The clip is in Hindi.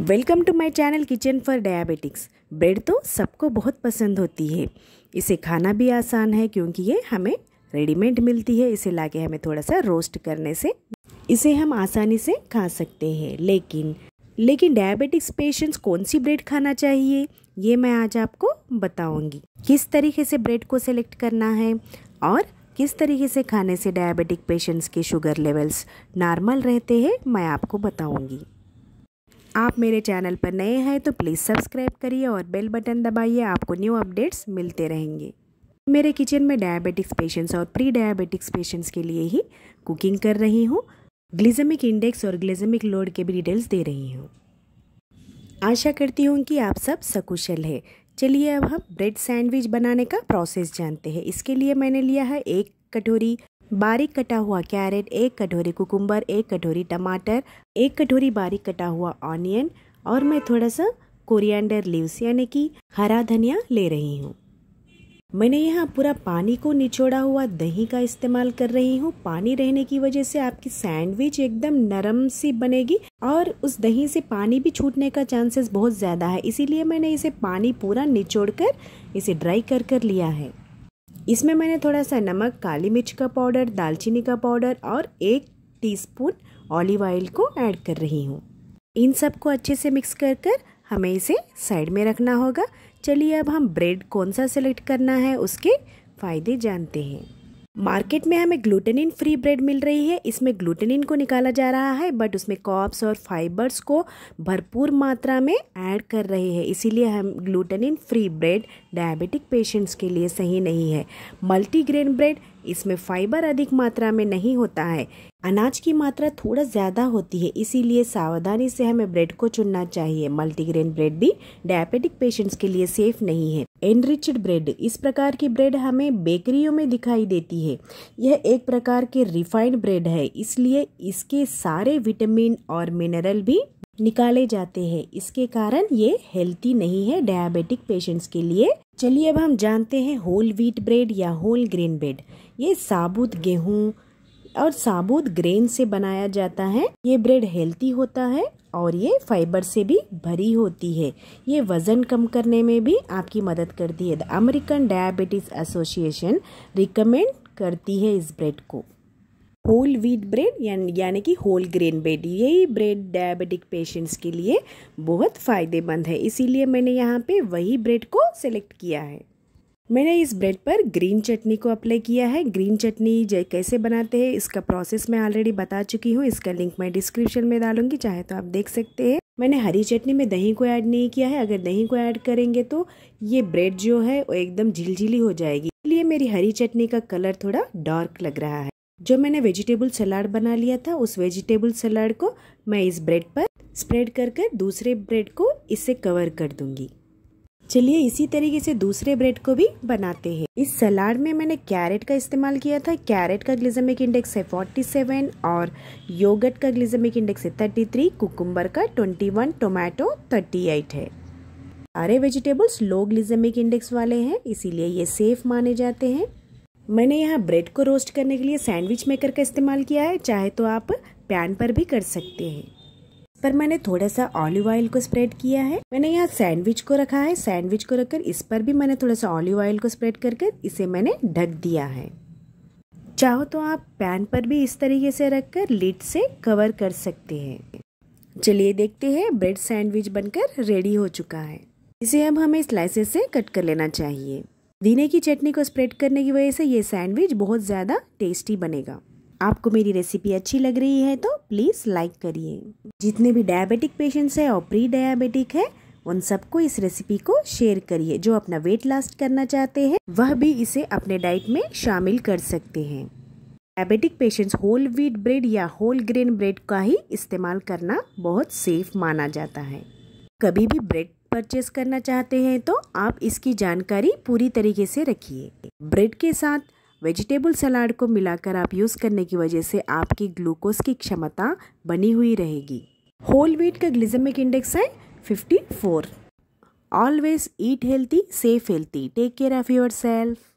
welcome to my channel kitchen for diabetics bread तो सबको बहुत पसंद होती है इसे खाना भी आसान है क्योंकि ये हमें रेडीमेड मिलती है इसे लाके हमें थोड़ा सा रोस्ट करने से इसे हम आसानी से खा सकते हैं लेकिन लेकिन डायबिटिक्स पेशेंट्स कौन सी ब्रेड खाना चाहिए ये मैं आज आपको बताऊँगी किस तरीके से ब्रेड को सिलेक्ट करना है और किस तरीके से खाने से डायबिटिक पेशेंट्स के शुगर लेवल्स नॉर्मल रहते हैं मैं आपको बताऊंगी आप मेरे चैनल पर नए हैं तो प्लीज़ सब्सक्राइब करिए और बेल बटन दबाइए आपको न्यू अपडेट्स मिलते रहेंगे मेरे किचन में डायबिटिक्स पेशेंट्स और प्री डायबिटिक्स पेशेंट्स के लिए ही कुकिंग कर रही हूँ ग्लिजमिक इंडेक्स और ग्लिजमिक लोड के भी डिटेल्स दे रही हूँ आशा करती हूँ कि आप सब सकुशल है चलिए अब हम ब्रेड सैंडविच बनाने का प्रोसेस जानते हैं इसके लिए मैंने लिया है एक कटोरी बारीक कटा हुआ कैरेट एक कटोरी कुकुम्बर एक कटोरी टमाटर एक कटोरी बारीक कटा हुआ ऑनियन और मैं थोड़ा सा कोरिएंडर लीव्स यानी कि हरा धनिया ले रही हूँ मैंने यहाँ पूरा पानी को निचोड़ा हुआ दही का इस्तेमाल कर रही हूँ पानी रहने की वजह से आपकी सैंडविच एकदम नरम सी बनेगी और उस दही से पानी भी छूटने का चांसेस बहुत ज़्यादा है इसीलिए मैंने इसे पानी पूरा निचोड़ कर इसे ड्राई कर कर लिया है इसमें मैंने थोड़ा सा नमक काली मिर्च का पाउडर दालचीनी का पाउडर और एक टीस्पून ऑलिव ऑयल को ऐड कर रही हूँ इन सब को अच्छे से मिक्स कर कर हमें इसे साइड में रखना होगा चलिए अब हम ब्रेड कौन सा सेलेक्ट करना है उसके फ़ायदे जानते हैं मार्केट में हमें ग्लूटेनिन फ्री ब्रेड मिल रही है इसमें ग्लूटेनिन को निकाला जा रहा है बट उसमें कॉप्स और फाइबर्स को भरपूर मात्रा में ऐड कर रहे हैं इसीलिए हम glutenin free bread diabetic patients के लिए सही नहीं है मल्टीग्रेन ब्रेड इसमें फाइबर अधिक मात्रा में नहीं होता है अनाज की मात्रा थोड़ा ज़्यादा होती है इसीलिए सावधानी से हमें ब्रेड को चुनना चाहिए मल्टीग्रेन ब्रेड भी डायबिटिक पेशेंट्स के लिए सेफ नहीं है एनरिच्ड ब्रेड इस प्रकार की ब्रेड हमें बेकरियों में दिखाई देती है यह एक प्रकार के रिफाइंड ब्रेड है इसलिए इसके सारे विटामिन और मिनरल भी निकाले जाते हैं इसके कारण ये हेल्थी नहीं है डायबिटिक पेशेंट्स के लिए चलिए अब हम जानते हैं होल व्हीट ब्रेड या होल ग्रीन ब्रेड ये साबुत गेहूँ और साबुत ग्रेन से बनाया जाता है ये ब्रेड हेल्थी होता है और ये फाइबर से भी भरी होती है ये वज़न कम करने में भी आपकी मदद करती है the American Diabetes Association recommend करती है इस ब्रेड को होल व्हीट ब्रेड यानी कि होल ग्रेन ब्रेड यही ब्रेड डायबिटिक पेशेंट्स के लिए बहुत फ़ायदेमंद है इसीलिए मैंने यहाँ पे वही ब्रेड को सिलेक्ट किया है मैंने इस ब्रेड पर ग्रीन चटनी को अप्लाई किया है ग्रीन चटनी जय कैसे बनाते हैं इसका प्रोसेस मैं ऑलरेडी बता चुकी हूँ इसका लिंक मैं डिस्क्रिप्शन में डालूंगी चाहे तो आप देख सकते हैं मैंने हरी चटनी में दही को ऐड नहीं किया है अगर दही को ऐड करेंगे तो ये ब्रेड जो है वो एकदम झिलझिली हो जाएगी इसलिए मेरी हरी चटनी का कलर थोड़ा डार्क लग रहा है जो मैंने वेजिटेबल सलाड बना लिया था उस वेजिटेबल सलाड को मैं इस ब्रेड पर स्प्रेड कर कर दूसरे ब्रेड को इससे कवर कर दूंगी चलिए इसी तरीके से दूसरे ब्रेड को भी बनाते हैं इस सलाड में मैंने कैरेट का इस्तेमाल किया था कैरेट का ग्लिजमिक इंडेक्स है 47 और योगर्ट का ग्लिजमिक इंडेक्स है 33, कुकुम्बर का 21, टोमेटो थर्टी है सारे वेजिटेबल्स लो ग्लिजमिक इंडेक्स वाले हैं इसीलिए ये सेफ माने जाते हैं मैंने यहाँ ब्रेड को रोस्ट करने के लिए सैंडविच मेकर का इस्तेमाल किया है चाहे तो आप पैन पर भी कर सकते हैं पर मैंने थोड़ा सा ऑलिव ऑयल को स्प्रेड किया है मैंने यहाँ सैंडविच को रखा है सैंडविच को रखकर इस पर भी मैंने थोड़ा सा ऑलिव ऑयल को स्प्रेड कर कर इसे मैंने ढक दिया है चाहो तो आप पैन पर भी इस तरीके से रखकर लिड से कवर कर सकते हैं चलिए देखते हैं ब्रेड सैंडविच बनकर रेडी हो चुका है इसे अब हमें स्लाइसेस से कट कर लेना चाहिए धीने की चटनी को स्प्रेड करने की वजह से ये सैंडविच बहुत ज़्यादा टेस्टी बनेगा आपको मेरी रेसिपी अच्छी लग रही है तो प्लीज़ लाइक करिए जितने भी डायबिटिक पेशेंट्स हैं और प्री डायबिटिक है उन सबको इस रेसिपी को शेयर करिए जो अपना वेट लॉस करना चाहते हैं वह भी इसे अपने डाइट में शामिल कर सकते हैं diabetic patients whole wheat bread या होल ग्रेन ब्रेड का ही इस्तेमाल करना बहुत सेफ माना जाता है कभी भी ब्रेड परचेस करना चाहते हैं तो आप इसकी जानकारी पूरी तरीके से रखिए ब्रेड के साथ वेजिटेबल सलाद को मिलाकर आप यूज़ करने की वजह से आपकी ग्लूकोज की क्षमता बनी हुई रहेगी होल वीट का ग्लिजमिक इंडेक्स है 54 always eat healthy safe healthy take care of your self